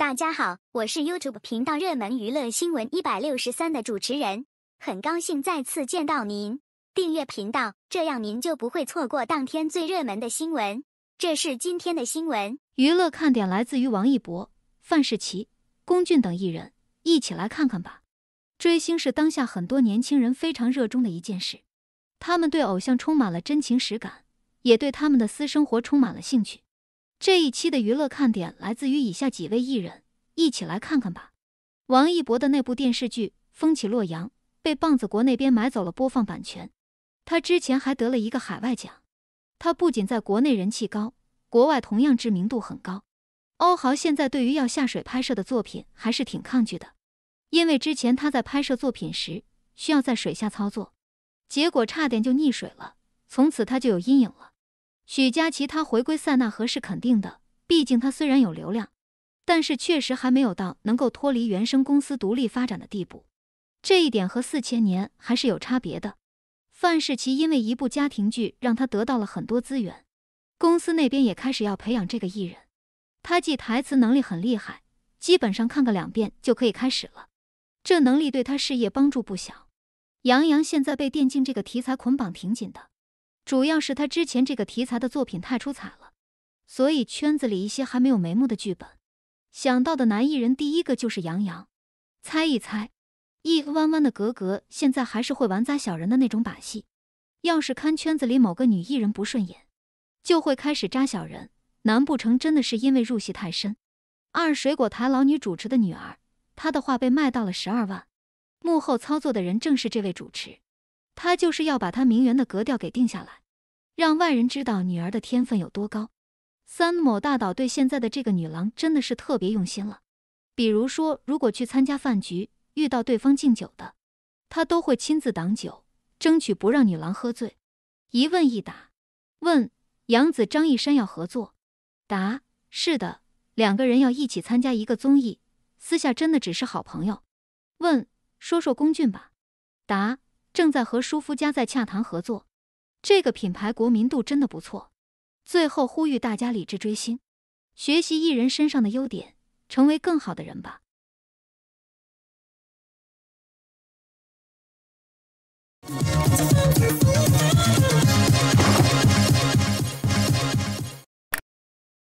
大家好，我是 YouTube 频道热门娱乐新闻一百六十三的主持人，很高兴再次见到您。订阅频道，这样您就不会错过当天最热门的新闻。这是今天的新闻，娱乐看点来自于王一博、范世琦、龚俊等艺人，一起来看看吧。追星是当下很多年轻人非常热衷的一件事，他们对偶像充满了真情实感，也对他们的私生活充满了兴趣。这一期的娱乐看点来自于以下几位艺人，一起来看看吧。王一博的那部电视剧《风起洛阳》被棒子国那边买走了播放版权，他之前还得了一个海外奖。他不仅在国内人气高，国外同样知名度很高。欧豪现在对于要下水拍摄的作品还是挺抗拒的，因为之前他在拍摄作品时需要在水下操作，结果差点就溺水了，从此他就有阴影了。许佳琪，他回归塞纳河是肯定的，毕竟他虽然有流量，但是确实还没有到能够脱离原生公司独立发展的地步。这一点和四千年还是有差别的。范世琦因为一部家庭剧，让他得到了很多资源，公司那边也开始要培养这个艺人。他记台词能力很厉害，基本上看个两遍就可以开始了，这能力对他事业帮助不小。杨洋现在被电竞这个题材捆绑挺紧的。主要是他之前这个题材的作品太出彩了，所以圈子里一些还没有眉目的剧本，想到的男艺人第一个就是杨洋。猜一猜，一弯弯的格格现在还是会玩扎小人的那种把戏，要是看圈子里某个女艺人不顺眼，就会开始扎小人。难不成真的是因为入戏太深？二水果台老女主持的女儿，她的话被卖到了十二万，幕后操作的人正是这位主持。他就是要把他名媛的格调给定下来，让外人知道女儿的天分有多高。三某大岛对现在的这个女郎真的是特别用心了。比如说，如果去参加饭局，遇到对方敬酒的，他都会亲自挡酒，争取不让女郎喝醉。一问一答，问：杨子、张一山要合作？答：是的，两个人要一起参加一个综艺。私下真的只是好朋友。问：说说龚俊吧？答。正在和舒肤佳在洽谈合作，这个品牌国民度真的不错。最后呼吁大家理智追星，学习艺人身上的优点，成为更好的人吧。